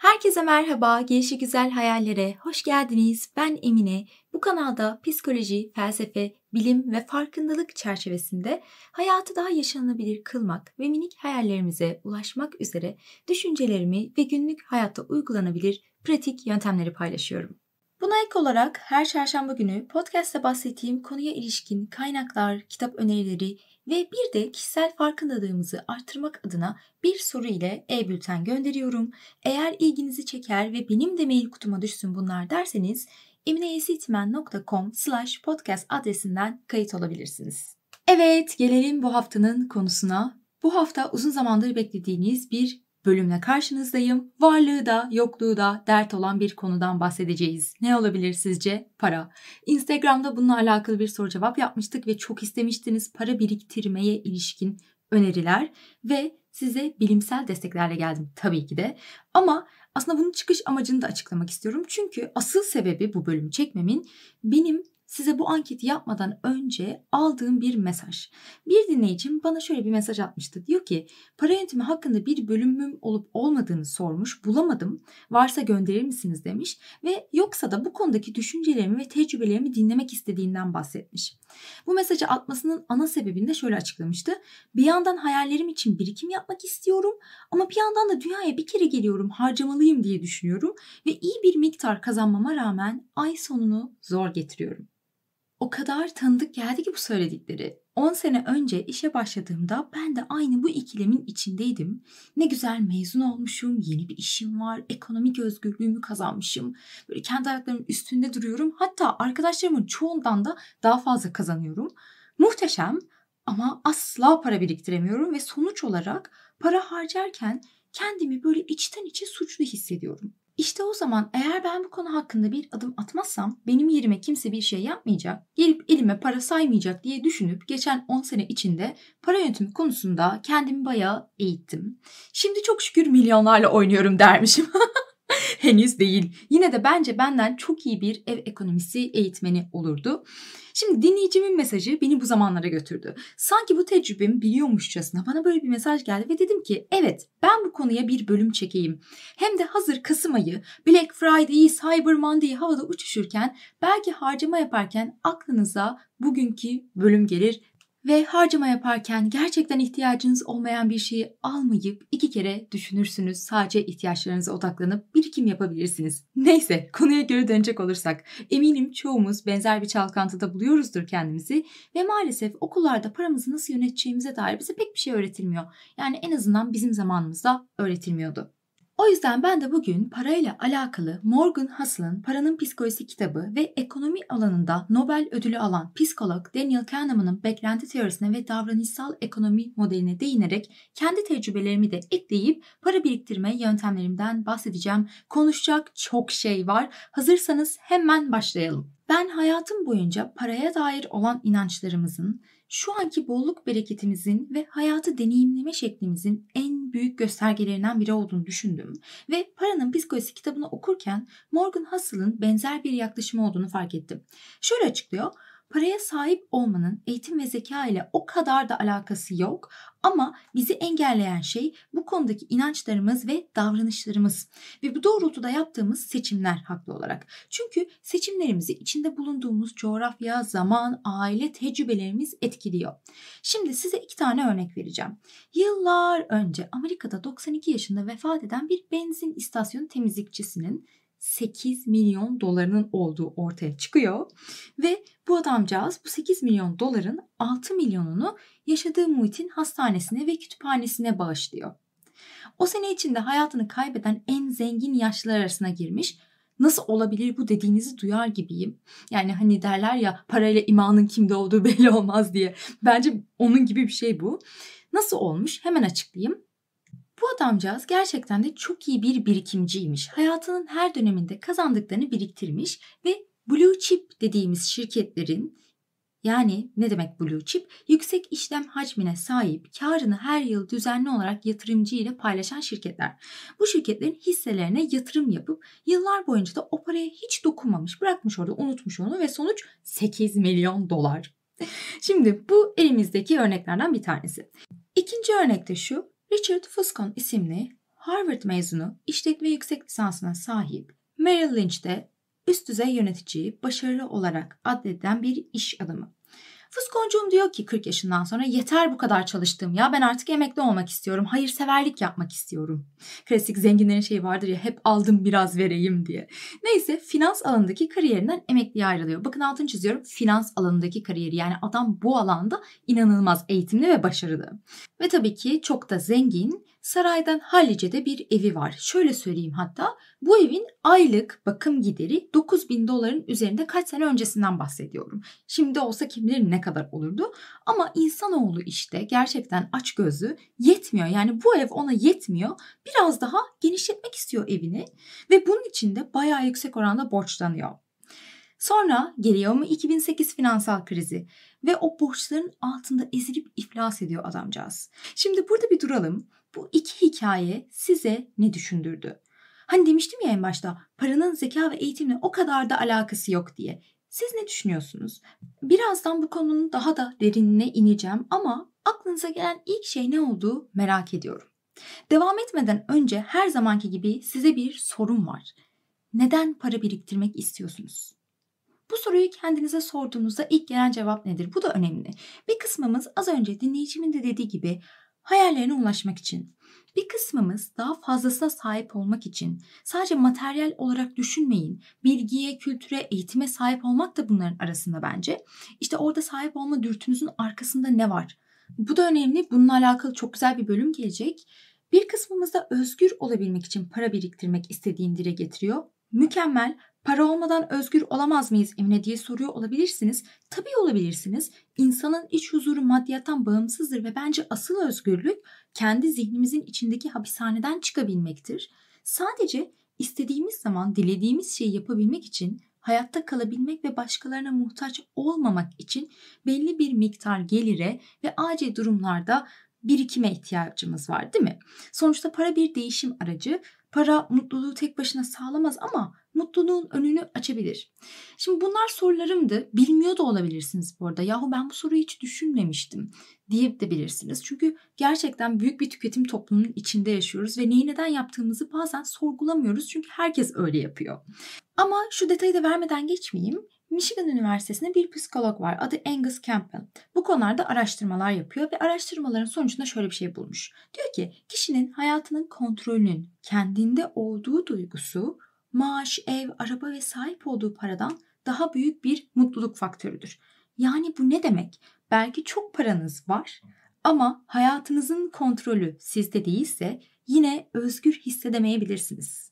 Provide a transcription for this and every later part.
Herkese merhaba, Gelişi Güzel Hayallere hoş geldiniz. Ben Emine. Bu kanalda psikoloji, felsefe, bilim ve farkındalık çerçevesinde hayatı daha yaşanabilir kılmak ve minik hayallerimize ulaşmak üzere düşüncelerimi ve günlük hayatta uygulanabilir pratik yöntemleri paylaşıyorum. Buna ek olarak her çarşamba günü podcast'te bahsettiğim konuya ilişkin kaynaklar, kitap önerileri, ve bir de kişisel farkındalığımızı artırmak adına bir soru ile e-bülten gönderiyorum. Eğer ilginizi çeker ve benim de mail kutuma düşsün bunlar derseniz emineesitmen.com slash podcast adresinden kayıt olabilirsiniz. Evet gelelim bu haftanın konusuna. Bu hafta uzun zamandır beklediğiniz bir bölümle karşınızdayım. Varlığı da yokluğu da dert olan bir konudan bahsedeceğiz. Ne olabilir sizce? Para. Instagram'da bununla alakalı bir soru cevap yapmıştık ve çok istemiştiniz para biriktirmeye ilişkin öneriler ve size bilimsel desteklerle geldim tabii ki de. Ama aslında bunun çıkış amacını da açıklamak istiyorum. Çünkü asıl sebebi bu bölümü çekmemin benim size bu anketi yapmadan önce aldığım bir mesaj. Bir dinleyicim bana şöyle bir mesaj atmıştı. Diyor ki para yönetimi hakkında bir bölümüm olup olmadığını sormuş. Bulamadım. Varsa gönderir misiniz demiş. Ve yoksa da bu konudaki düşüncelerimi ve tecrübelerimi dinlemek istediğinden bahsetmiş. Bu mesajı atmasının ana sebebini de şöyle açıklamıştı. Bir yandan hayallerim için birikim yapmak istiyorum ama bir yandan da dünyaya bir kere geliyorum harcamalıyım diye düşünüyorum ve iyi bir miktar kazanmama rağmen ay sonunu zor getiriyorum. O kadar tanıdık geldi ki bu söyledikleri. 10 sene önce işe başladığımda ben de aynı bu ikilemin içindeydim. Ne güzel mezun olmuşum, yeni bir işim var, ekonomik özgürlüğümü kazanmışım. Böyle kendi ayaklarımın üstünde duruyorum. Hatta arkadaşlarımın çoğundan da daha fazla kazanıyorum. Muhteşem ama asla para biriktiremiyorum ve sonuç olarak para harcarken kendimi böyle içten içe suçlu hissediyorum. İşte o zaman eğer ben bu konu hakkında bir adım atmazsam benim yerime kimse bir şey yapmayacak, gelip elime para saymayacak diye düşünüp geçen 10 sene içinde para yönetimi konusunda kendimi bayağı eğittim. Şimdi çok şükür milyonlarla oynuyorum dermişim. henüz değil. Yine de bence benden çok iyi bir ev ekonomisi eğitmeni olurdu. Şimdi dinleyicimin mesajı beni bu zamanlara götürdü. Sanki bu tecrübemi biliyormuşçasına bana böyle bir mesaj geldi ve dedim ki evet ben bu konuya bir bölüm çekeyim. Hem de hazır Kasım ayı, Black Friday, Cyber Monday havada uçuşurken belki harcama yaparken aklınıza bugünkü bölüm gelir ve harcama yaparken gerçekten ihtiyacınız olmayan bir şeyi almayıp iki kere düşünürsünüz. Sadece ihtiyaçlarınıza odaklanıp birikim yapabilirsiniz. Neyse konuya geri dönecek olursak eminim çoğumuz benzer bir çalkantıda buluyoruzdur kendimizi ve maalesef okullarda paramızı nasıl yöneteceğimize dair bize pek bir şey öğretilmiyor. Yani en azından bizim zamanımızda öğretilmiyordu. O yüzden ben de bugün parayla alakalı Morgan Hassel'ın Paranın Psikolojisi kitabı ve ekonomi alanında Nobel ödülü alan psikolog Daniel Kahneman'ın beklenti teorisine ve davranışsal ekonomi modeline değinerek kendi tecrübelerimi de ekleyip para biriktirme yöntemlerimden bahsedeceğim. Konuşacak çok şey var. Hazırsanız hemen başlayalım. Ben hayatım boyunca paraya dair olan inançlarımızın şu anki bolluk bereketimizin ve hayatı deneyimleme şeklimizin en büyük göstergelerinden biri olduğunu düşündüm ve Paranın Psikolojisi kitabını okurken Morgan Hassel'ın benzer bir yaklaşımı olduğunu fark ettim. Şöyle açıklıyor. Paraya sahip olmanın eğitim ve zeka ile o kadar da alakası yok ama bizi engelleyen şey bu konudaki inançlarımız ve davranışlarımız ve bu doğrultuda yaptığımız seçimler haklı olarak. Çünkü seçimlerimizi içinde bulunduğumuz coğrafya, zaman, aile tecrübelerimiz etkiliyor. Şimdi size iki tane örnek vereceğim. Yıllar önce Amerika'da 92 yaşında vefat eden bir benzin istasyonu temizlikçisinin 8 milyon dolarının olduğu ortaya çıkıyor ve bu adamcağız bu 8 milyon doların 6 milyonunu yaşadığı muhitin hastanesine ve kütüphanesine bağışlıyor. O sene içinde hayatını kaybeden en zengin yaşlılar arasına girmiş. Nasıl olabilir bu dediğinizi duyar gibiyim. Yani hani derler ya parayla imanın kimde olduğu belli olmaz diye. Bence onun gibi bir şey bu. Nasıl olmuş hemen açıklayayım. Bu adamcağız gerçekten de çok iyi bir birikimciymiş. Hayatının her döneminde kazandıklarını biriktirmiş ve Blue chip dediğimiz şirketlerin yani ne demek blue chip? Yüksek işlem hacmine sahip, karını her yıl düzenli olarak yatırımcı ile paylaşan şirketler. Bu şirketlerin hisselerine yatırım yapıp yıllar boyunca da o paraya hiç dokunmamış, bırakmış orada, unutmuş onu ve sonuç 8 milyon dolar. Şimdi bu elimizdeki örneklerden bir tanesi. İkinci örnek de şu. Richard Fuscon isimli Harvard mezunu işletme yüksek lisansına sahip Merrill Lynch'te üst düzey yöneticiyi başarılı olarak addeden bir iş adamı. Fuskoncuğum diyor ki 40 yaşından sonra yeter bu kadar çalıştım ya ben artık emekli olmak istiyorum. Hayırseverlik yapmak istiyorum. Klasik zenginlerin şeyi vardır ya hep aldım biraz vereyim diye. Neyse finans alanındaki kariyerinden emekliye ayrılıyor. Bakın altını çiziyorum finans alanındaki kariyeri yani adam bu alanda inanılmaz eğitimli ve başarılı. Ve tabii ki çok da zengin saraydan Halice'de bir evi var. Şöyle söyleyeyim hatta bu evin aylık bakım gideri 9 bin doların üzerinde kaç sene öncesinden bahsediyorum. Şimdi olsa kim bilir ne kadar olurdu. Ama insanoğlu işte gerçekten aç gözü yetmiyor. Yani bu ev ona yetmiyor. Biraz daha genişletmek istiyor evini ve bunun için de bayağı yüksek oranda borçlanıyor. Sonra geliyor mu 2008 finansal krizi ve o borçların altında ezilip iflas ediyor adamcağız. Şimdi burada bir duralım. Bu iki hikaye size ne düşündürdü? Hani demiştim ya en başta paranın zeka ve eğitimle o kadar da alakası yok diye. Siz ne düşünüyorsunuz? Birazdan bu konunun daha da derinine ineceğim ama aklınıza gelen ilk şey ne olduğu merak ediyorum. Devam etmeden önce her zamanki gibi size bir sorum var. Neden para biriktirmek istiyorsunuz? Bu soruyu kendinize sorduğunuzda ilk gelen cevap nedir? Bu da önemli. Bir kısmımız az önce dinleyicimin de dediği gibi hayallerine ulaşmak için. Bir kısmımız daha fazlasına sahip olmak için sadece materyal olarak düşünmeyin. Bilgiye, kültüre, eğitime sahip olmak da bunların arasında bence. İşte orada sahip olma dürtünüzün arkasında ne var? Bu da önemli. Bununla alakalı çok güzel bir bölüm gelecek. Bir kısmımız da özgür olabilmek için para biriktirmek istediğini dile getiriyor. Mükemmel Para olmadan özgür olamaz mıyız Emine diye soruyor olabilirsiniz. Tabii olabilirsiniz. İnsanın iç huzuru maddiyattan bağımsızdır ve bence asıl özgürlük kendi zihnimizin içindeki hapishaneden çıkabilmektir. Sadece istediğimiz zaman dilediğimiz şeyi yapabilmek için hayatta kalabilmek ve başkalarına muhtaç olmamak için belli bir miktar gelire ve acil durumlarda birikime ihtiyacımız var değil mi? Sonuçta para bir değişim aracı. Para mutluluğu tek başına sağlamaz ama mutluluğun önünü açabilir. Şimdi bunlar sorularımdı. Bilmiyor da olabilirsiniz bu arada. Yahu ben bu soruyu hiç düşünmemiştim diye de bilirsiniz. Çünkü gerçekten büyük bir tüketim toplumunun içinde yaşıyoruz ve neyi neden yaptığımızı bazen sorgulamıyoruz. Çünkü herkes öyle yapıyor. Ama şu detayı da vermeden geçmeyeyim. Michigan Üniversitesi'nde bir psikolog var. Adı Angus Campbell. Bu konularda araştırmalar yapıyor ve araştırmaların sonucunda şöyle bir şey bulmuş. Diyor ki kişinin hayatının kontrolünün kendinde olduğu duygusu maaş, ev, araba ve sahip olduğu paradan daha büyük bir mutluluk faktörüdür. Yani bu ne demek? Belki çok paranız var ama hayatınızın kontrolü sizde değilse yine özgür hissedemeyebilirsiniz.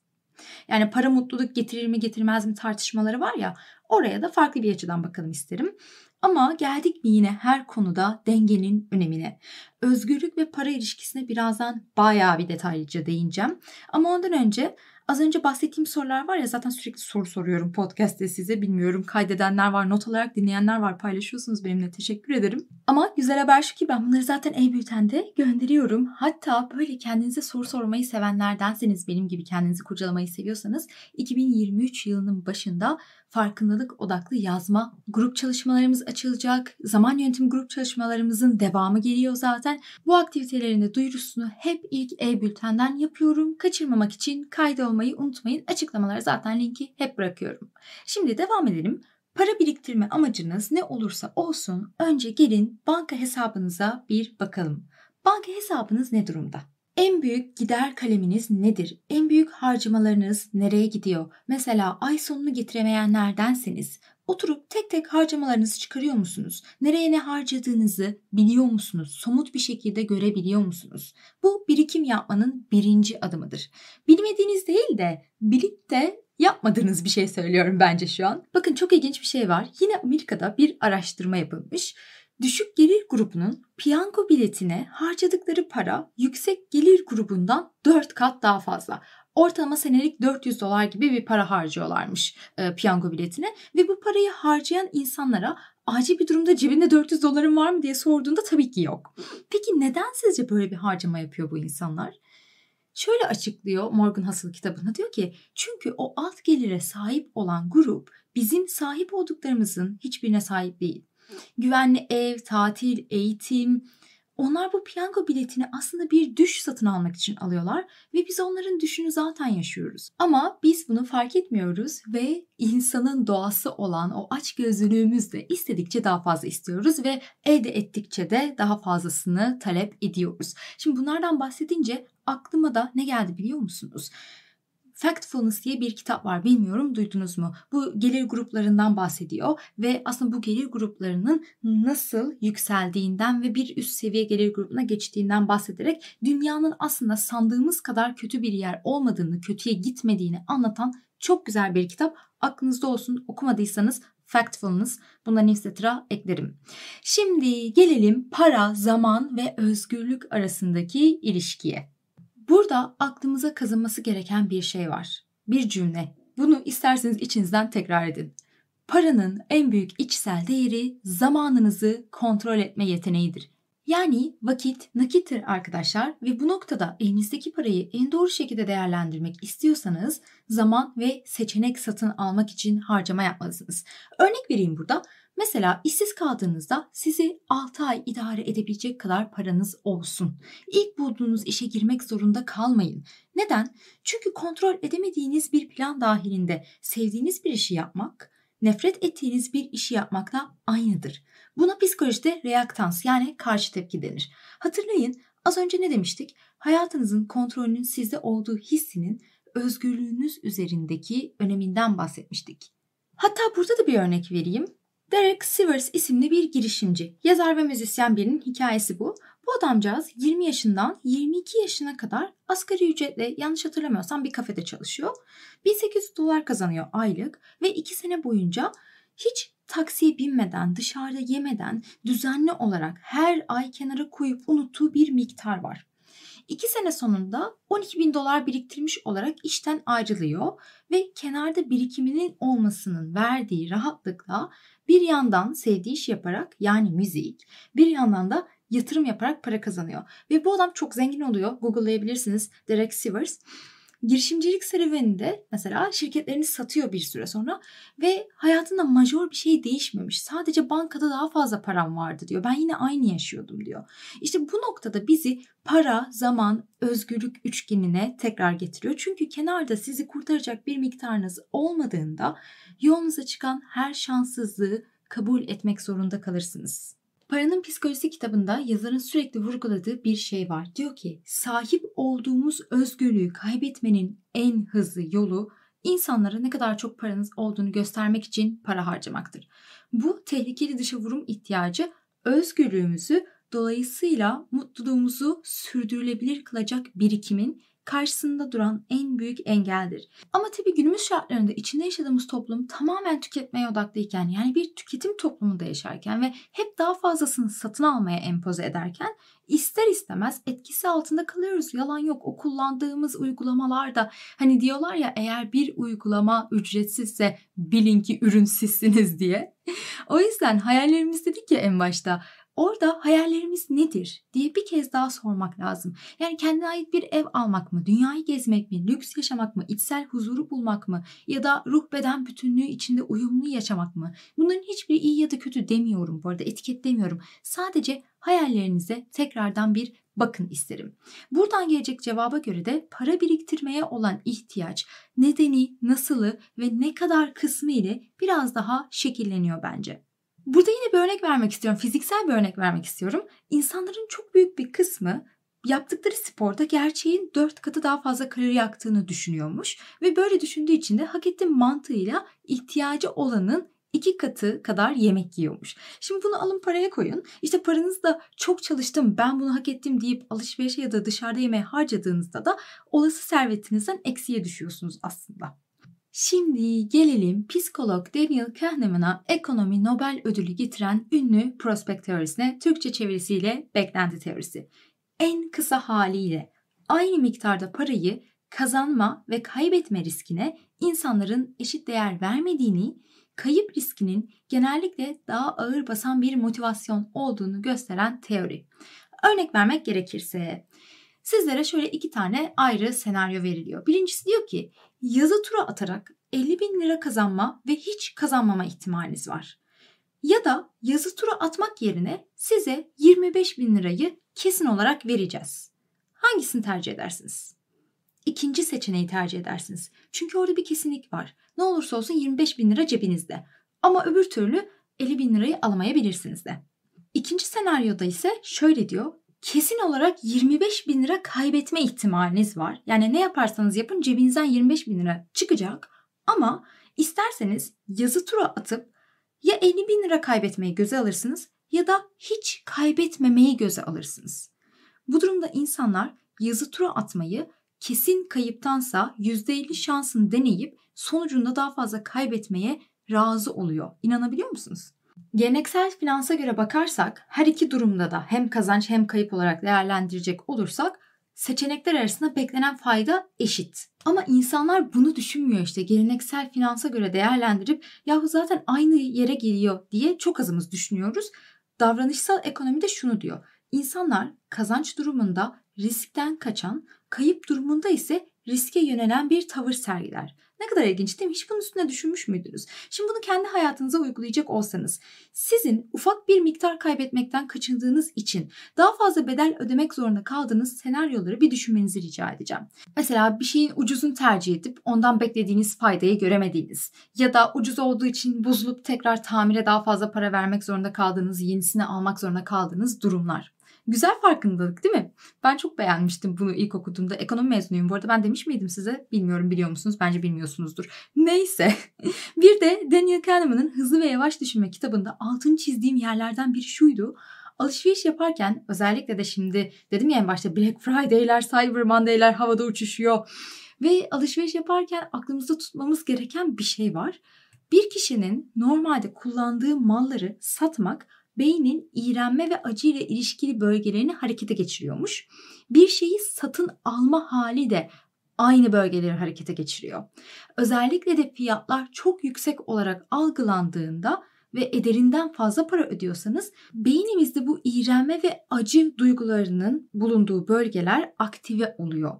Yani para mutluluk getirir mi getirmez mi tartışmaları var ya oraya da farklı bir açıdan bakalım isterim. Ama geldik mi yine her konuda dengenin önemine. Özgürlük ve para ilişkisine birazdan bayağı bir detaylıca değineceğim. Ama ondan önce Az önce bahsettiğim sorular var ya zaten sürekli soru soruyorum podcast'te size. Bilmiyorum kaydedenler var, not alarak dinleyenler var. Paylaşıyorsunuz benimle. Teşekkür ederim. Ama güzel haber şu ki ben bunları zaten e-bültende gönderiyorum. Hatta böyle kendinize soru sormayı sevenlerdenseniz benim gibi kendinizi kurcalamayı seviyorsanız 2023 yılının başında farkındalık odaklı yazma grup çalışmalarımız açılacak. Zaman yönetimi grup çalışmalarımızın devamı geliyor zaten. Bu aktivitelerin de duyurusunu hep ilk e-bültenden yapıyorum. Kaçırmamak için kaydolmayı unutmayın. Açıklamalara zaten linki hep bırakıyorum. Şimdi devam edelim. Para biriktirme amacınız ne olursa olsun önce gelin banka hesabınıza bir bakalım. Banka hesabınız ne durumda? En büyük gider kaleminiz nedir? En büyük harcamalarınız nereye gidiyor? Mesela ay sonunu getiremeyenlerdensiniz. Oturup tek tek harcamalarınızı çıkarıyor musunuz? Nereye ne harcadığınızı biliyor musunuz? Somut bir şekilde görebiliyor musunuz? Bu birikim yapmanın birinci adımıdır. Bilmediğiniz değil de bilip de yapmadığınız bir şey söylüyorum bence şu an. Bakın çok ilginç bir şey var. Yine Amerika'da bir araştırma yapılmış. Düşük gelir grubunun piyango biletine harcadıkları para yüksek gelir grubundan 4 kat daha fazla. Ortalama senelik 400 dolar gibi bir para harcıyorlarmış e, piyango biletine ve bu parayı harcayan insanlara acil bir durumda cebinde 400 doların var mı diye sorduğunda tabii ki yok. Peki neden sizce böyle bir harcama yapıyor bu insanlar? Şöyle açıklıyor Morgan Housel kitabında diyor ki çünkü o alt gelire sahip olan grup bizim sahip olduklarımızın hiçbirine sahip değil güvenli ev, tatil, eğitim. Onlar bu piyango biletini aslında bir düş satın almak için alıyorlar ve biz onların düşünü zaten yaşıyoruz. Ama biz bunu fark etmiyoruz ve insanın doğası olan o aç açgözlülüğümüzle istedikçe daha fazla istiyoruz ve elde ettikçe de daha fazlasını talep ediyoruz. Şimdi bunlardan bahsedince aklıma da ne geldi biliyor musunuz? Factfulness diye bir kitap var bilmiyorum duydunuz mu? Bu gelir gruplarından bahsediyor ve aslında bu gelir gruplarının nasıl yükseldiğinden ve bir üst seviye gelir grubuna geçtiğinden bahsederek dünyanın aslında sandığımız kadar kötü bir yer olmadığını, kötüye gitmediğini anlatan çok güzel bir kitap. Aklınızda olsun okumadıysanız Factfulness. bunu newsletter'a eklerim. Şimdi gelelim para, zaman ve özgürlük arasındaki ilişkiye. Burada aklımıza kazınması gereken bir şey var. Bir cümle. Bunu isterseniz içinizden tekrar edin. Paranın en büyük içsel değeri zamanınızı kontrol etme yeteneğidir. Yani vakit nakittir arkadaşlar ve bu noktada elinizdeki parayı en doğru şekilde değerlendirmek istiyorsanız zaman ve seçenek satın almak için harcama yapmalısınız. Örnek vereyim burada. Mesela işsiz kaldığınızda sizi 6 ay idare edebilecek kadar paranız olsun. İlk bulduğunuz işe girmek zorunda kalmayın. Neden? Çünkü kontrol edemediğiniz bir plan dahilinde sevdiğiniz bir işi yapmak, nefret ettiğiniz bir işi yapmak da aynıdır. Buna psikolojide reaktans yani karşı tepki denir. Hatırlayın az önce ne demiştik? Hayatınızın kontrolünün sizde olduğu hissinin özgürlüğünüz üzerindeki öneminden bahsetmiştik. Hatta burada da bir örnek vereyim. Derek Sivers isimli bir girişimci, yazar ve müzisyen birinin hikayesi bu. Bu adamcağız 20 yaşından 22 yaşına kadar asgari ücretle yanlış hatırlamıyorsam bir kafede çalışıyor. 1800 dolar kazanıyor aylık ve 2 sene boyunca hiç taksiye binmeden, dışarıda yemeden düzenli olarak her ay kenara koyup unuttuğu bir miktar var. 2 sene sonunda 12 bin dolar biriktirmiş olarak işten ayrılıyor ve kenarda birikiminin olmasının verdiği rahatlıkla bir yandan sevdiği iş yaparak yani müzik, bir yandan da yatırım yaparak para kazanıyor. Ve bu adam çok zengin oluyor. Google'layabilirsiniz. Derek Sivers girişimcilik serüveninde mesela şirketlerini satıyor bir süre sonra ve hayatında major bir şey değişmemiş. Sadece bankada daha fazla param vardı diyor. Ben yine aynı yaşıyordum diyor. İşte bu noktada bizi para, zaman, özgürlük üçgenine tekrar getiriyor. Çünkü kenarda sizi kurtaracak bir miktarınız olmadığında yolunuza çıkan her şanssızlığı kabul etmek zorunda kalırsınız. Paranın Psikolojisi kitabında yazarın sürekli vurguladığı bir şey var. Diyor ki sahip olduğumuz özgürlüğü kaybetmenin en hızlı yolu insanlara ne kadar çok paranız olduğunu göstermek için para harcamaktır. Bu tehlikeli dışa vurum ihtiyacı özgürlüğümüzü dolayısıyla mutluluğumuzu sürdürülebilir kılacak birikimin karşısında duran en büyük engeldir. Ama tabii günümüz şartlarında içinde yaşadığımız toplum tamamen tüketmeye odaklıyken yani bir tüketim toplumunda yaşarken ve hep daha fazlasını satın almaya empoze ederken ister istemez etkisi altında kalıyoruz. Yalan yok o kullandığımız uygulamalarda hani diyorlar ya eğer bir uygulama ücretsizse bilin ki ürünsizsiniz diye. o yüzden hayallerimiz dedik ya en başta Orada hayallerimiz nedir diye bir kez daha sormak lazım. Yani kendine ait bir ev almak mı, dünyayı gezmek mi, lüks yaşamak mı, içsel huzuru bulmak mı ya da ruh beden bütünlüğü içinde uyumlu yaşamak mı? Bunların hiçbiri iyi ya da kötü demiyorum bu arada etiketlemiyorum. Sadece hayallerinize tekrardan bir bakın isterim. Buradan gelecek cevaba göre de para biriktirmeye olan ihtiyaç nedeni, nasılı ve ne kadar kısmı ile biraz daha şekilleniyor bence. Burada yine bir örnek vermek istiyorum. Fiziksel bir örnek vermek istiyorum. İnsanların çok büyük bir kısmı yaptıkları sporda gerçeğin dört katı daha fazla kalori yaktığını düşünüyormuş. Ve böyle düşündüğü için de hak ettiğim mantığıyla ihtiyacı olanın iki katı kadar yemek yiyormuş. Şimdi bunu alın paraya koyun. İşte paranızı da çok çalıştım ben bunu hak ettim deyip alışverişe ya da dışarıda yemeğe harcadığınızda da olası servetinizden eksiye düşüyorsunuz aslında. Şimdi gelelim psikolog Daniel Kahneman'a ekonomi Nobel ödülü getiren ünlü prospekt teorisine Türkçe çevirisiyle beklenti teorisi. En kısa haliyle aynı miktarda parayı kazanma ve kaybetme riskine insanların eşit değer vermediğini, kayıp riskinin genellikle daha ağır basan bir motivasyon olduğunu gösteren teori. Örnek vermek gerekirse, sizlere şöyle iki tane ayrı senaryo veriliyor. Birincisi diyor ki yazı tura atarak 50 bin lira kazanma ve hiç kazanmama ihtimaliniz var. Ya da yazı tura atmak yerine size 25 bin lirayı kesin olarak vereceğiz. Hangisini tercih edersiniz? İkinci seçeneği tercih edersiniz. Çünkü orada bir kesinlik var. Ne olursa olsun 25 bin lira cebinizde. Ama öbür türlü 50 bin lirayı alamayabilirsiniz de. İkinci senaryoda ise şöyle diyor kesin olarak 25 bin lira kaybetme ihtimaliniz var. Yani ne yaparsanız yapın cebinizden 25 bin lira çıkacak ama isterseniz yazı tura atıp ya 50 bin lira kaybetmeyi göze alırsınız ya da hiç kaybetmemeyi göze alırsınız. Bu durumda insanlar yazı tura atmayı kesin kayıptansa %50 şansını deneyip sonucunda daha fazla kaybetmeye razı oluyor. İnanabiliyor musunuz? Geleneksel finansa göre bakarsak her iki durumda da hem kazanç hem kayıp olarak değerlendirecek olursak seçenekler arasında beklenen fayda eşit. Ama insanlar bunu düşünmüyor işte geleneksel finansa göre değerlendirip yahu zaten aynı yere geliyor diye çok azımız düşünüyoruz. Davranışsal ekonomi de şunu diyor. İnsanlar kazanç durumunda riskten kaçan, kayıp durumunda ise riske yönelen bir tavır sergiler. Ne kadar ilginç değil mi? Hiç bunun üstüne düşünmüş müydünüz? Şimdi bunu kendi hayatınıza uygulayacak olsanız sizin ufak bir miktar kaybetmekten kaçındığınız için daha fazla bedel ödemek zorunda kaldığınız senaryoları bir düşünmenizi rica edeceğim. Mesela bir şeyin ucuzunu tercih edip ondan beklediğiniz faydayı göremediğiniz ya da ucuz olduğu için bozulup tekrar tamire daha fazla para vermek zorunda kaldığınız, yenisini almak zorunda kaldığınız durumlar. Güzel farkındalık değil mi? Ben çok beğenmiştim bunu ilk okuduğumda. Ekonomi mezunuyum bu arada. Ben demiş miydim size? Bilmiyorum biliyor musunuz? Bence bilmiyorsunuzdur. Neyse. bir de Daniel Kahneman'ın Hızlı ve Yavaş Düşünme kitabında altın çizdiğim yerlerden biri şuydu alışveriş yaparken özellikle de şimdi dedim ya en başta Black Friday'ler, Cyber Monday'ler havada uçuşuyor. Ve alışveriş yaparken aklımızda tutmamız gereken bir şey var. Bir kişinin normalde kullandığı malları satmak beynin iğrenme ve acı ile ilişkili bölgelerini harekete geçiriyormuş. Bir şeyi satın alma hali de aynı bölgeleri harekete geçiriyor. Özellikle de fiyatlar çok yüksek olarak algılandığında ve ederinden fazla para ödüyorsanız beynimizde bu iğrenme ve acı duygularının bulunduğu bölgeler aktive oluyor.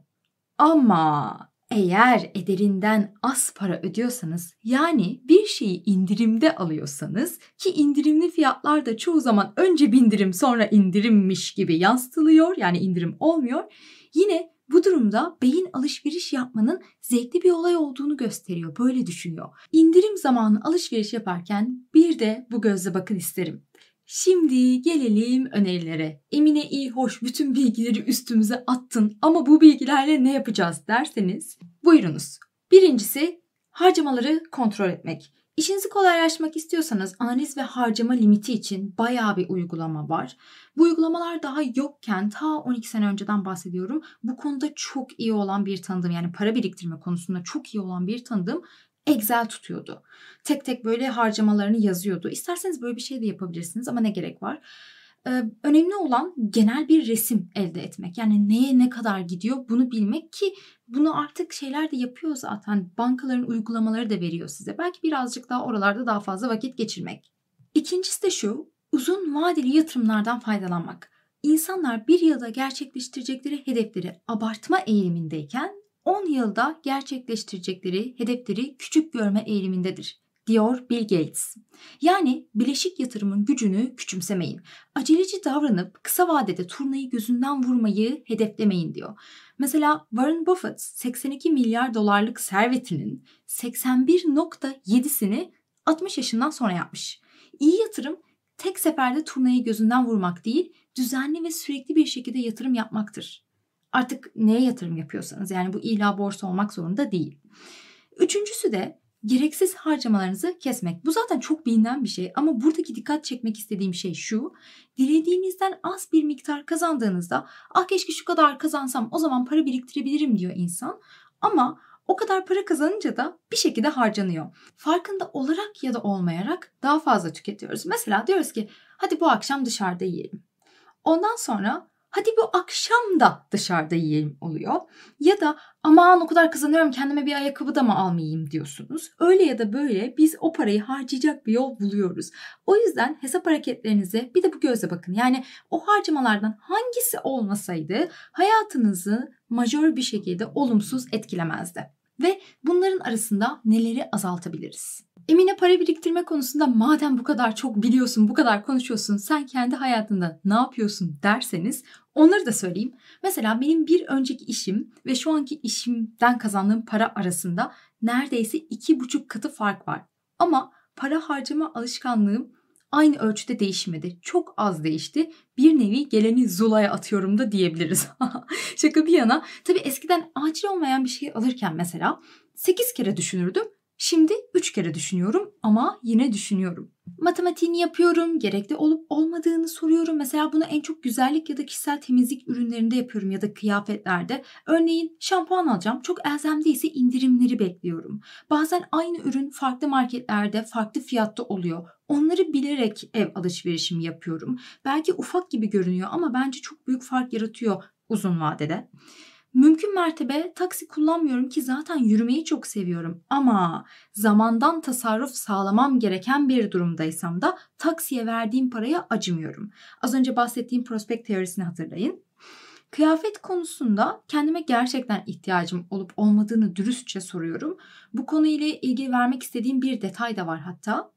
Ama eğer ederinden az para ödüyorsanız yani bir şeyi indirimde alıyorsanız ki indirimli fiyatlar da çoğu zaman önce bindirim sonra indirimmiş gibi yansıtılıyor yani indirim olmuyor. Yine bu durumda beyin alışveriş yapmanın zevkli bir olay olduğunu gösteriyor. Böyle düşünüyor. İndirim zamanı alışveriş yaparken bir de bu gözle bakın isterim. Şimdi gelelim önerilere. Emine iyi hoş bütün bilgileri üstümüze attın ama bu bilgilerle ne yapacağız derseniz buyurunuz. Birincisi harcamaları kontrol etmek. İşinizi kolaylaştırmak istiyorsanız analiz ve harcama limiti için bayağı bir uygulama var. Bu uygulamalar daha yokken ta 12 sene önceden bahsediyorum. Bu konuda çok iyi olan bir tanıdığım yani para biriktirme konusunda çok iyi olan bir tanıdığım Excel tutuyordu. Tek tek böyle harcamalarını yazıyordu. İsterseniz böyle bir şey de yapabilirsiniz ama ne gerek var? Ee, önemli olan genel bir resim elde etmek. Yani neye ne kadar gidiyor bunu bilmek ki bunu artık şeyler de yapıyor zaten. Bankaların uygulamaları da veriyor size. Belki birazcık daha oralarda daha fazla vakit geçirmek. İkincisi de şu, uzun vadeli yatırımlardan faydalanmak. İnsanlar bir yılda gerçekleştirecekleri hedefleri abartma eğilimindeyken 10 yılda gerçekleştirecekleri hedefleri küçük görme eğilimindedir diyor Bill Gates. Yani bileşik yatırımın gücünü küçümsemeyin. Aceleci davranıp kısa vadede turnayı gözünden vurmayı hedeflemeyin diyor. Mesela Warren Buffett 82 milyar dolarlık servetinin 81.7'sini 60 yaşından sonra yapmış. İyi yatırım tek seferde turnayı gözünden vurmak değil, düzenli ve sürekli bir şekilde yatırım yapmaktır. Artık neye yatırım yapıyorsanız yani bu illa borsa olmak zorunda değil. Üçüncüsü de gereksiz harcamalarınızı kesmek. Bu zaten çok bilinen bir şey ama buradaki dikkat çekmek istediğim şey şu. Dilediğinizden az bir miktar kazandığınızda ah keşke şu kadar kazansam o zaman para biriktirebilirim diyor insan. Ama o kadar para kazanınca da bir şekilde harcanıyor. Farkında olarak ya da olmayarak daha fazla tüketiyoruz. Mesela diyoruz ki hadi bu akşam dışarıda yiyelim. Ondan sonra hadi bu akşam da dışarıda yiyelim oluyor. Ya da aman o kadar kazanıyorum kendime bir ayakkabı da mı almayayım diyorsunuz. Öyle ya da böyle biz o parayı harcayacak bir yol buluyoruz. O yüzden hesap hareketlerinize bir de bu gözle bakın. Yani o harcamalardan hangisi olmasaydı hayatınızı majör bir şekilde olumsuz etkilemezdi. Ve bunların arasında neleri azaltabiliriz? Emine para biriktirme konusunda madem bu kadar çok biliyorsun, bu kadar konuşuyorsun, sen kendi hayatında ne yapıyorsun derseniz onları da söyleyeyim. Mesela benim bir önceki işim ve şu anki işimden kazandığım para arasında neredeyse iki buçuk katı fark var. Ama para harcama alışkanlığım aynı ölçüde değişmedi. Çok az değişti. Bir nevi geleni zulaya atıyorum da diyebiliriz. Şaka bir yana. Tabii eskiden acil olmayan bir şey alırken mesela 8 kere düşünürdüm Şimdi üç kere düşünüyorum ama yine düşünüyorum. Matematiğini yapıyorum, gerekli olup olmadığını soruyorum. Mesela bunu en çok güzellik ya da kişisel temizlik ürünlerinde yapıyorum ya da kıyafetlerde. Örneğin şampuan alacağım, çok elzemde ise indirimleri bekliyorum. Bazen aynı ürün farklı marketlerde farklı fiyatta oluyor. Onları bilerek ev alışverişimi yapıyorum. Belki ufak gibi görünüyor ama bence çok büyük fark yaratıyor uzun vadede. Mümkün mertebe taksi kullanmıyorum ki zaten yürümeyi çok seviyorum ama zamandan tasarruf sağlamam gereken bir durumdaysam da taksiye verdiğim paraya acımıyorum. Az önce bahsettiğim prospekt teorisini hatırlayın. Kıyafet konusunda kendime gerçekten ihtiyacım olup olmadığını dürüstçe soruyorum. Bu konuyla ilgili vermek istediğim bir detay da var hatta.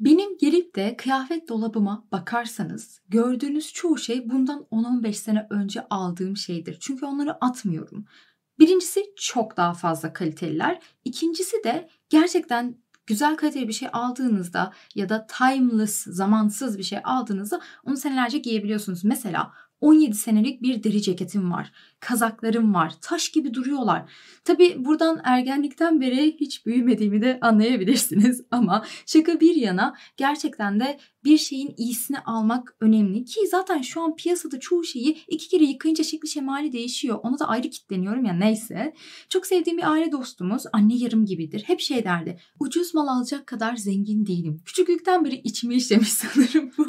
Benim gelip de kıyafet dolabıma bakarsanız gördüğünüz çoğu şey bundan 10-15 sene önce aldığım şeydir. Çünkü onları atmıyorum. Birincisi çok daha fazla kaliteliler. İkincisi de gerçekten güzel kaliteli bir şey aldığınızda ya da timeless, zamansız bir şey aldığınızda onu senelerce giyebiliyorsunuz. Mesela 17 senelik bir deri ceketim var kazaklarım var. Taş gibi duruyorlar. Tabi buradan ergenlikten beri hiç büyümediğimi de anlayabilirsiniz ama şaka bir yana gerçekten de bir şeyin iyisini almak önemli ki zaten şu an piyasada çoğu şeyi iki kere yıkayınca şekli şemali değişiyor. Ona da ayrı kitleniyorum ya neyse. Çok sevdiğim bir aile dostumuz anne yarım gibidir. Hep şey derdi. Ucuz mal alacak kadar zengin değilim. Küçüklükten beri içimi işlemiş sanırım bu.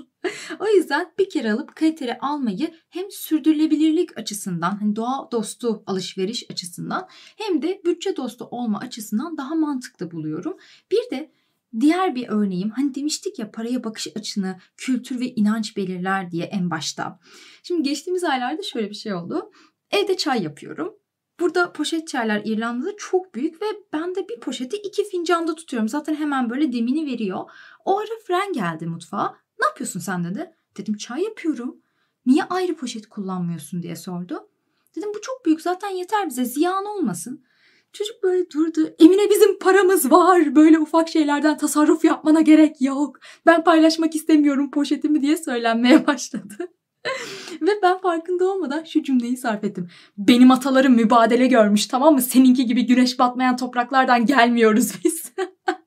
o yüzden bir kere alıp kaliteli almayı hem sürdürülebilirlik açısından hani doğa dostu alışveriş açısından hem de bütçe dostu olma açısından daha mantıklı buluyorum. Bir de Diğer bir örneğim hani demiştik ya paraya bakış açını kültür ve inanç belirler diye en başta. Şimdi geçtiğimiz aylarda şöyle bir şey oldu. Evde çay yapıyorum. Burada poşet çaylar İrlanda'da çok büyük ve ben de bir poşeti iki fincanda tutuyorum. Zaten hemen böyle demini veriyor. O ara fren geldi mutfağa. Ne yapıyorsun sen dedi. Dedim çay yapıyorum. Niye ayrı poşet kullanmıyorsun diye sordu. Dedim bu çok büyük zaten yeter bize ziyan olmasın. Çocuk böyle durdu. Emine bizim paramız var. Böyle ufak şeylerden tasarruf yapmana gerek yok. Ben paylaşmak istemiyorum poşetimi diye söylenmeye başladı. Ve ben farkında olmadan şu cümleyi sarf ettim. Benim atalarım mübadele görmüş tamam mı? Seninki gibi güneş batmayan topraklardan gelmiyoruz biz.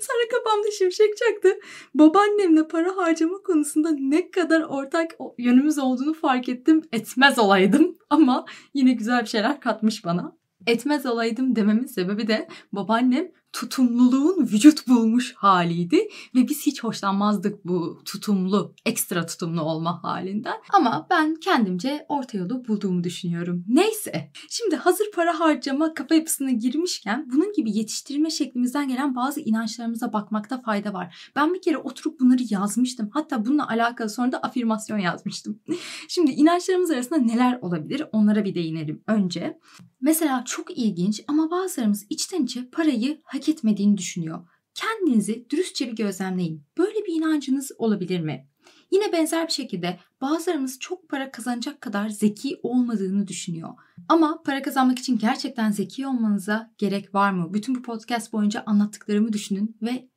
Sonra kafamda şimşek çaktı. Babaannemle para harcama konusunda ne kadar ortak yönümüz olduğunu fark ettim. Etmez olaydım ama yine güzel bir şeyler katmış bana etmez olaydım dememin sebebi de babaannem tutumluluğun vücut bulmuş haliydi ve biz hiç hoşlanmazdık bu tutumlu, ekstra tutumlu olma halinden. Ama ben kendimce orta yolu bulduğumu düşünüyorum. Neyse, şimdi hazır para harcama kafa yapısına girmişken bunun gibi yetiştirme şeklimizden gelen bazı inançlarımıza bakmakta fayda var. Ben bir kere oturup bunları yazmıştım. Hatta bununla alakalı sonra da afirmasyon yazmıştım. şimdi inançlarımız arasında neler olabilir onlara bir değinelim önce. Mesela çok ilginç ama bazılarımız içten içe parayı hak etmediğini düşünüyor. Kendinizi dürüstçe bir gözlemleyin. Böyle bir inancınız olabilir mi? Yine benzer bir şekilde bazılarımız çok para kazanacak kadar zeki olmadığını düşünüyor. Ama para kazanmak için gerçekten zeki olmanıza gerek var mı? Bütün bu podcast boyunca anlattıklarımı düşünün ve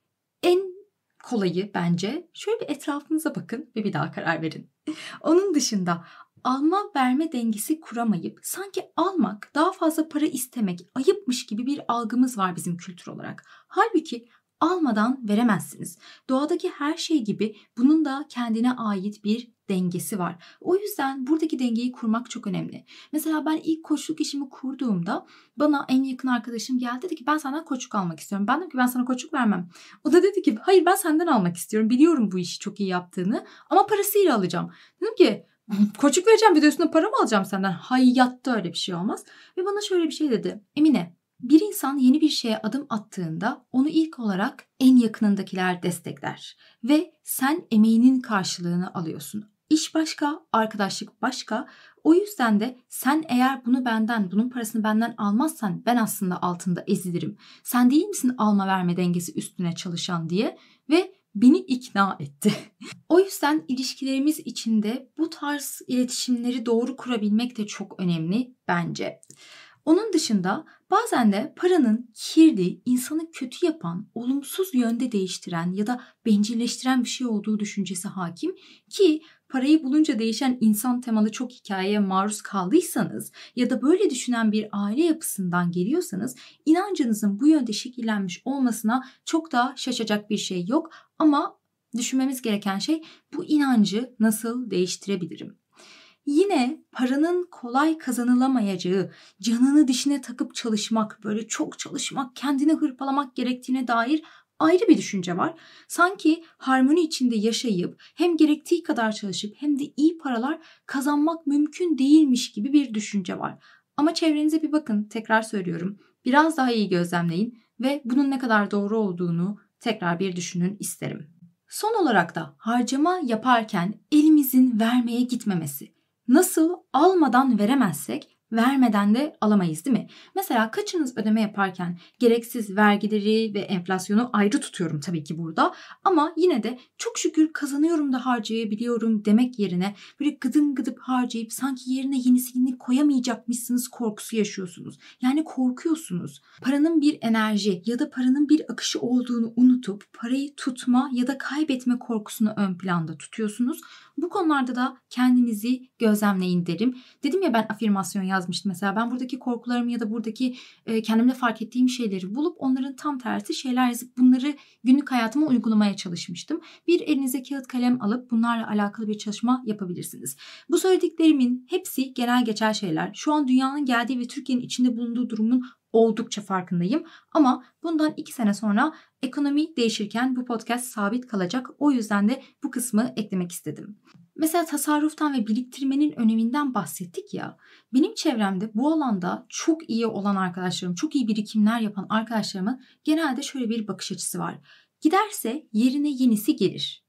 en kolayı bence şöyle bir etrafınıza bakın ve bir daha karar verin. Onun dışında alma verme dengesi kuramayıp sanki almak, daha fazla para istemek ayıpmış gibi bir algımız var bizim kültür olarak. Halbuki almadan veremezsiniz. Doğadaki her şey gibi bunun da kendine ait bir dengesi var. O yüzden buradaki dengeyi kurmak çok önemli. Mesela ben ilk koçluk işimi kurduğumda bana en yakın arkadaşım geldi dedi ki ben senden koçluk almak istiyorum. Ben dedim ki ben sana koçluk vermem. O da dedi ki hayır ben senden almak istiyorum. Biliyorum bu işi çok iyi yaptığını ama parasıyla alacağım. Dedim ki koçuk vereceğim bir de üstüne para mı alacağım senden? Hayatta öyle bir şey olmaz. Ve bana şöyle bir şey dedi. Emine bir insan yeni bir şeye adım attığında onu ilk olarak en yakınındakiler destekler ve sen emeğinin karşılığını alıyorsun. İş başka, arkadaşlık başka. O yüzden de sen eğer bunu benden, bunun parasını benden almazsan ben aslında altında ezilirim. Sen değil misin alma verme dengesi üstüne çalışan diye ve beni ikna etti. o yüzden ilişkilerimiz içinde bu tarz iletişimleri doğru kurabilmek de çok önemli bence. Onun dışında bazen de paranın kirli, insanı kötü yapan, olumsuz yönde değiştiren ya da bencilleştiren bir şey olduğu düşüncesi hakim ki parayı bulunca değişen insan temalı çok hikayeye maruz kaldıysanız ya da böyle düşünen bir aile yapısından geliyorsanız inancınızın bu yönde şekillenmiş olmasına çok daha şaşacak bir şey yok ama düşünmemiz gereken şey bu inancı nasıl değiştirebilirim? Yine paranın kolay kazanılamayacağı, canını dişine takıp çalışmak, böyle çok çalışmak, kendini hırpalamak gerektiğine dair ayrı bir düşünce var. Sanki harmoni içinde yaşayıp hem gerektiği kadar çalışıp hem de iyi paralar kazanmak mümkün değilmiş gibi bir düşünce var. Ama çevrenize bir bakın tekrar söylüyorum. Biraz daha iyi gözlemleyin ve bunun ne kadar doğru olduğunu tekrar bir düşünün isterim. Son olarak da harcama yaparken elimizin vermeye gitmemesi. Nasıl almadan veremezsek vermeden de alamayız değil mi? Mesela kaçınız ödeme yaparken gereksiz vergileri ve enflasyonu ayrı tutuyorum tabii ki burada ama yine de çok şükür kazanıyorum da harcayabiliyorum demek yerine böyle gıdım gıdıp harcayıp sanki yerine yenisini koyamayacakmışsınız korkusu yaşıyorsunuz. Yani korkuyorsunuz. Paranın bir enerji ya da paranın bir akışı olduğunu unutup parayı tutma ya da kaybetme korkusunu ön planda tutuyorsunuz. Bu konularda da kendinizi gözlemleyin derim. Dedim ya ben afirmasyon yazmıştım mesela. Ben buradaki korkularımı ya da buradaki e, kendimde fark ettiğim şeyleri bulup onların tam tersi şeyler yazıp bunları günlük hayatıma uygulamaya çalışmıştım. Bir elinize kağıt kalem alıp bunlarla alakalı bir çalışma yapabilirsiniz. Bu söylediklerimin hepsi genel geçer şeyler. Şu an dünyanın geldiği ve Türkiye'nin içinde bulunduğu durumun oldukça farkındayım. Ama bundan 2 sene sonra ekonomi değişirken bu podcast sabit kalacak. O yüzden de bu kısmı eklemek istedim. Mesela tasarruftan ve biriktirmenin öneminden bahsettik ya. Benim çevremde bu alanda çok iyi olan arkadaşlarım, çok iyi birikimler yapan arkadaşlarımın genelde şöyle bir bakış açısı var. Giderse yerine yenisi gelir.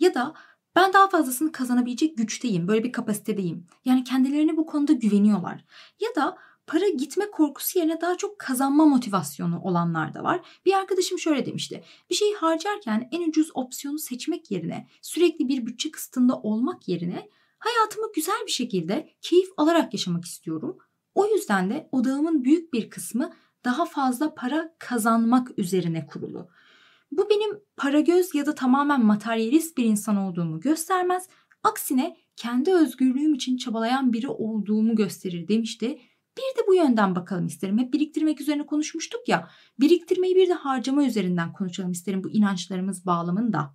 Ya da ben daha fazlasını kazanabilecek güçteyim, böyle bir kapasitedeyim. Yani kendilerine bu konuda güveniyorlar. Ya da para gitme korkusu yerine daha çok kazanma motivasyonu olanlar da var. Bir arkadaşım şöyle demişti. Bir şeyi harcarken en ucuz opsiyonu seçmek yerine sürekli bir bütçe kısıtında olmak yerine hayatımı güzel bir şekilde keyif alarak yaşamak istiyorum. O yüzden de odağımın büyük bir kısmı daha fazla para kazanmak üzerine kurulu. Bu benim para göz ya da tamamen materyalist bir insan olduğumu göstermez. Aksine kendi özgürlüğüm için çabalayan biri olduğumu gösterir demişti bir de bu yönden bakalım isterim. Hep biriktirmek üzerine konuşmuştuk ya. Biriktirmeyi bir de harcama üzerinden konuşalım isterim bu inançlarımız bağlamında.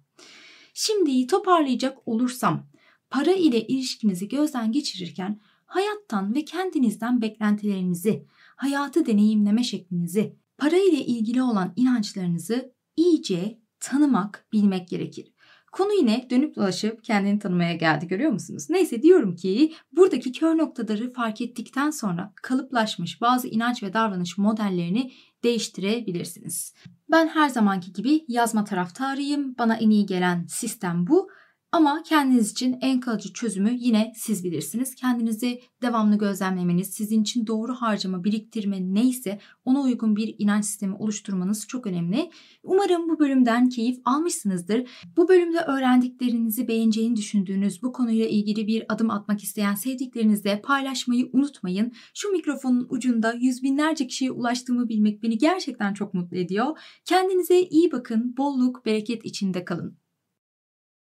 Şimdiyi toparlayacak olursam para ile ilişkinizi gözden geçirirken hayattan ve kendinizden beklentilerinizi, hayatı deneyimleme şeklinizi, para ile ilgili olan inançlarınızı iyice tanımak, bilmek gerekir. Konu yine dönüp dolaşıp kendini tanımaya geldi görüyor musunuz? Neyse diyorum ki buradaki kör noktaları fark ettikten sonra kalıplaşmış bazı inanç ve davranış modellerini değiştirebilirsiniz. Ben her zamanki gibi yazma taraftarıyım. Bana en iyi gelen sistem bu ama kendiniz için en kalıcı çözümü yine siz bilirsiniz. Kendinizi devamlı gözlemlemeniz, sizin için doğru harcama, biriktirme neyse ona uygun bir inanç sistemi oluşturmanız çok önemli. Umarım bu bölümden keyif almışsınızdır. Bu bölümde öğrendiklerinizi beğeneceğini düşündüğünüz bu konuyla ilgili bir adım atmak isteyen sevdiklerinizle paylaşmayı unutmayın. Şu mikrofonun ucunda yüz binlerce kişiye ulaştığımı bilmek beni gerçekten çok mutlu ediyor. Kendinize iyi bakın, bolluk, bereket içinde kalın.